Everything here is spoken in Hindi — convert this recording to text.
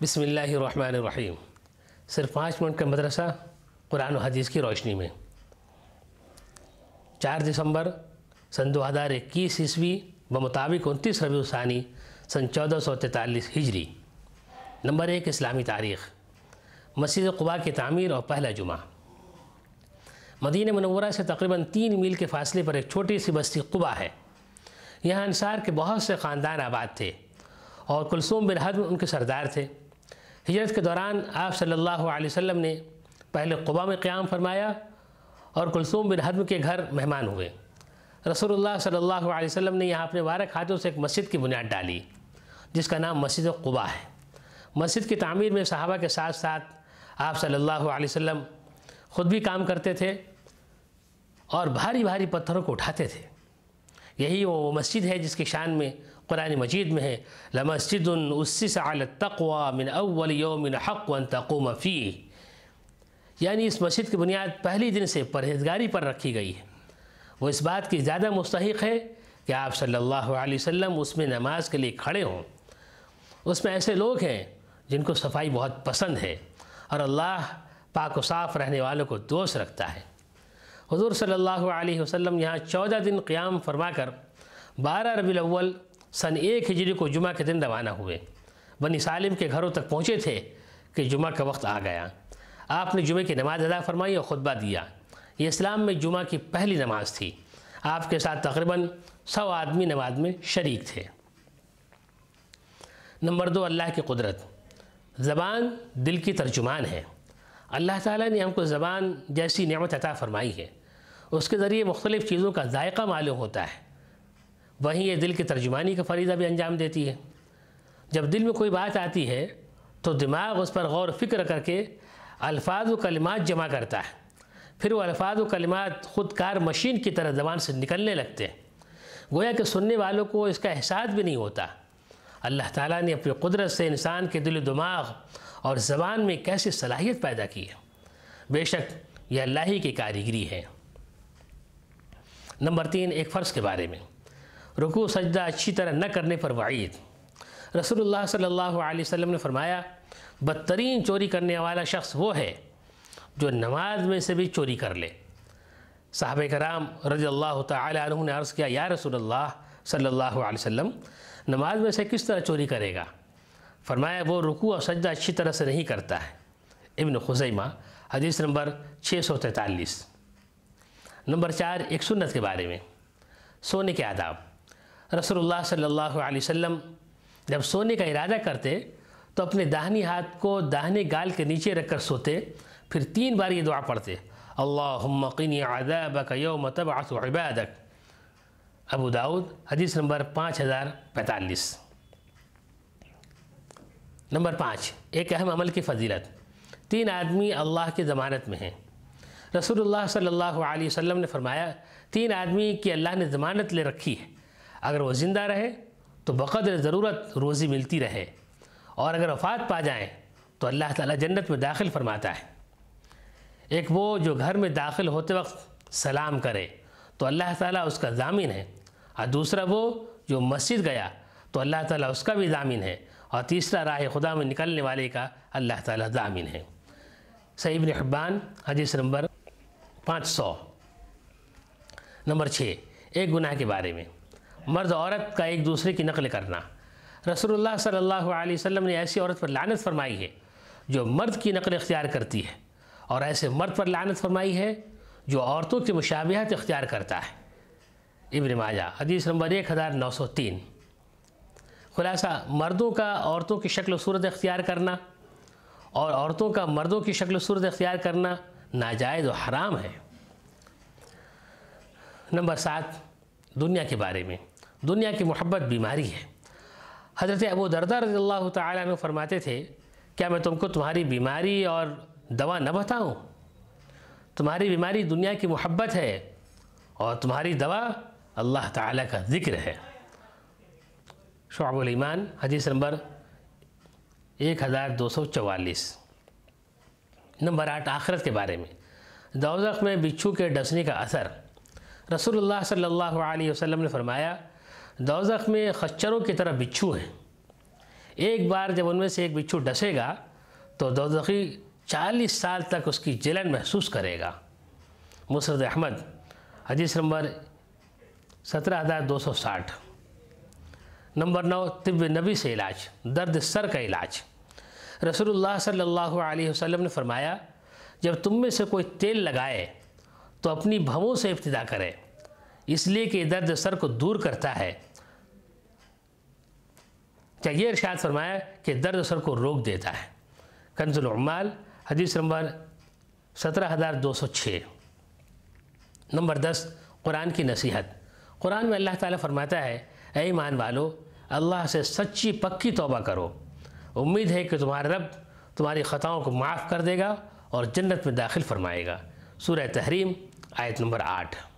बिसमीम सिर्फ पाँच मिनट का मदरसा कुरान हदीस की रोशनी में चार दिसंबर सन दो हज़ार इक्कीस ईस्वी व मुताबिक उनतीस रबी उसानी सन चौदह सौ तैंतालीस हिजरी नंबर एक इस्लामी तारीख़ मस्जिद कुबा की तमीर और पहला जुमा मदीन मनवरा से तकरीबन तीन मील के फासले पर एक छोटी सी बस्ती कुबा है यहाँ अनसार के बहुत से ख़ानदान आबाद थे और कुलसूम बिन उनके सरदार थे हिजरत के दौरान आप सल्लल्लाहु अलैहि वसल्लम ने पहले कुबा में क़्याम फरमाया और कुलसूम बिन हदम के घर मेहमान हुए रसूलुल्लाह सल्लल्लाहु अलैहि वसल्लम ने यहाँ अपने वारक हाथों से एक मस्जिद की बुनियाद डाली जिसका नाम मस्जिद कुबा है मस्जिद की तमीर में सहाबा के साथ साथ आप सल्लल्लाहु अलैहि वसल्लम ख़ुद भी काम करते थे और भारी भारी पत्थरों को उठाते थे यही वो मस्जिद है जिसकी शान में कुरान मजीद में है लमस्जिद उसी से तकवा मिन अव्वल योमिन हक वन तकुम फ़ी यानी इस मस्जिद की बुनियाद पहली दिन से परहेजगारी पर रखी गई है वो इस बात की ज़्यादा मुस्तक है कि आप सल्लल्लाहु अलैहि वसल्लम उसमें नमाज के लिए खड़े हों उसमें ऐसे लोग हैं जिनको सफाई बहुत पसंद है और अल्लाह पाक व साफ़ रहने वालों को दोष रखता है हजूर सल्लल्लाहु अलैहि वसल्लम यहाँ चौदह दिन क़याम फरमा कर बारह रबी अव्वल सन एक हिजरी को जुमा के दिन रवाना हुए बनी सालिम के घरों तक पहुँचे थे कि जुमा का वक्त आ गया आपने जुमे की नमाज़ अदा फरमाई और खुतबा दिया ये इस्लाम में जुमा की पहली नमाज थी आपके साथ तकरीबन सौ आदमी नमाज में शरीक थे नंबर दो अल्लाह की कुदरत ज़बान दिल की तर्जुमान है अल्लाह ताला ने हमको ज़बान जैसी नेमत अता फ़रमाई है उसके ज़रिए मुख्तलिफ़ चीज़ों का जायका मालूम होता है वहीं ये दिल की तर्जुमानी का फरीदा भी अंजाम देती है जब दिल में कोई बात आती है तो दिमाग उस पर गौर फिक्र करके अल्फाज व कलिमात जमा करता है फिर वो अल्फाज व कलिमात ख़ुद कार मशीन की तरह जबान से निकलने लगते हैं गोया कि सुनने वालों को इसका एहसास भी नहीं होता अल्लाह ताला ने अपनी कुदरत से इंसान के दिल दिमाग और ज़बान में कैसी सलाहियत पैदा की है बेशक यह अल्लाह ही की कारीगरी है नंबर तीन एक फ़र्ज़ के बारे में रुकू सजदा अच्छी तरह न करने पर वाइद रसूलुल्लाह सल्लल्लाहु अलैहि वसल्लम ने फरमाया बदतरीन चोरी करने वाला शख्स वो है जो नमाज में से भी चोरी कर ले साहब कराम रजी अल्लाह ने अर्ज़ किया या रसूलुल्लाह सल्लल्लाहु अलैहि वसल्लम नमाज में से किस तरह चोरी करेगा फरमाया वो रुकू और सजदा अच्छी तरह से नहीं करता है इबन खुजैमा हदीस नंबर छः सौ तैंतालीस नंबर चार एक सुन्नत के बारे में सोने के आदाब रसोल्ला सल्ला वसम जब सोने का इरादा करते तो अपने दाहनी हाथ को दाहने गाल के नीचे रख कर सोते फिर तीन बार ये दुआ पढ़ते अल्लामकिन आदाबक यौम मतब आसबादक अबू दाऊद हदीस नंबर पाँच हज़ार पैंतालीस नंबर पाँच एक अहम अमल की फजीलत तीन आदमी अल्लाह की ज़मानत में हैं रसूलुल्लाह सल्लल्लाहु अलैहि वसल्लम ने फरमाया तीन आदमी की अल्लाह ने ज़मानत ले रखी है अगर वो ज़िंदा रहे तो बक़दर ज़रूरत रोज़ी मिलती रहे और अगर वफात पा जाएँ तो अल्लाह ताला जन्नत में दाखिल फरमाता है एक वो जो घर में दाखिल होते वक्त सलाम करे तो अल्लाह ताला उसका जामिन है और दूसरा वो जो मस्जिद गया तो अल्लाह ताला उसका भी जामिन है और तीसरा राह खुदा में निकलने वाले का अल्लाह ताला जामिन है सईब हब्बान हदीस नंबर पाँच सौ नंबर छः एक गुनाह के बारे में मर्द औरत का एक दूसरे की नकल करना रसोल्ला सल्ला वसम ने ऐसी औरत पर लानत फरमाई है जो मर्द की नकल इख्तियार करती है और ऐसे मर्द पर लानत फरमाई है जो औरतों की मुशाबहत इख्तियार करता है इबन माजा हदीस नंबर एक हज़ार नौ सौ तीन खुलासा मर्दों का औरतों की शक्ल सूरत अख्तियार करना और औरतों का मर्दों की शक्ल सूरत अख्तियार करना नाजायज़ और हराम है नंबर सात दुनिया के बारे में दुनिया की मोहब्बत बीमारी है हज़रत अबू दरदा रजी अल्लाह तु फरमाते थे क्या मैं तुमको तुम्हारी बीमारी और दवा न बताऊँ तुम्हारी बीमारी दुनिया की मोहब्बत है और तुम्हारी दवा अल्लाह ताला का ज़िक्र है शुबुल ईमान हदीस नंबर एक हज़ार दो सौ चवालीस नंबर आठ आखरत के बारे में दौजक में बिच्छू के डसने का असर रसूलुल्लाह सल्लल्लाहु अलैहि वसल्लम ने फरमाया दौजख में खच्चरों की तरह बिच्छू हैं एक बार जब उनमें से एक बिच्छू डसेगा तो दौजखी चालीस साल तक उसकी जलन महसूस करेगा मुसरद अहमद हदीस नंबर सत्रह हज़ार दो सौ साठ नंबर नौ तिब्ब नबी से इलाज दर्द सर का इलाज रसोल्ला सल्ह वसम ने फरमाया जब तुम में से कोई तेल लगाए तो अपनी भवों से इब्तदा करें इसलिए कि दर्द सर को दूर करता है क्या ये इर्शाद फरमाया कि दर्द असर को रोक देता है कंजुलमाल हदीस नंबर सत्रह हज़ार दो सौ छः नंबर दस कुरान की नसीहत कुरान में अल्लाह ताला फरमाता है ए ईमान वालो अल्लाह से सच्ची पक्की तोबा करो उम्मीद है कि तुम्हारा रब तुम्हारी ख़ताओं को माफ़ कर देगा और जन्नत में दाखिल फरमाएगा सूर तहरीम आयत नंबर आठ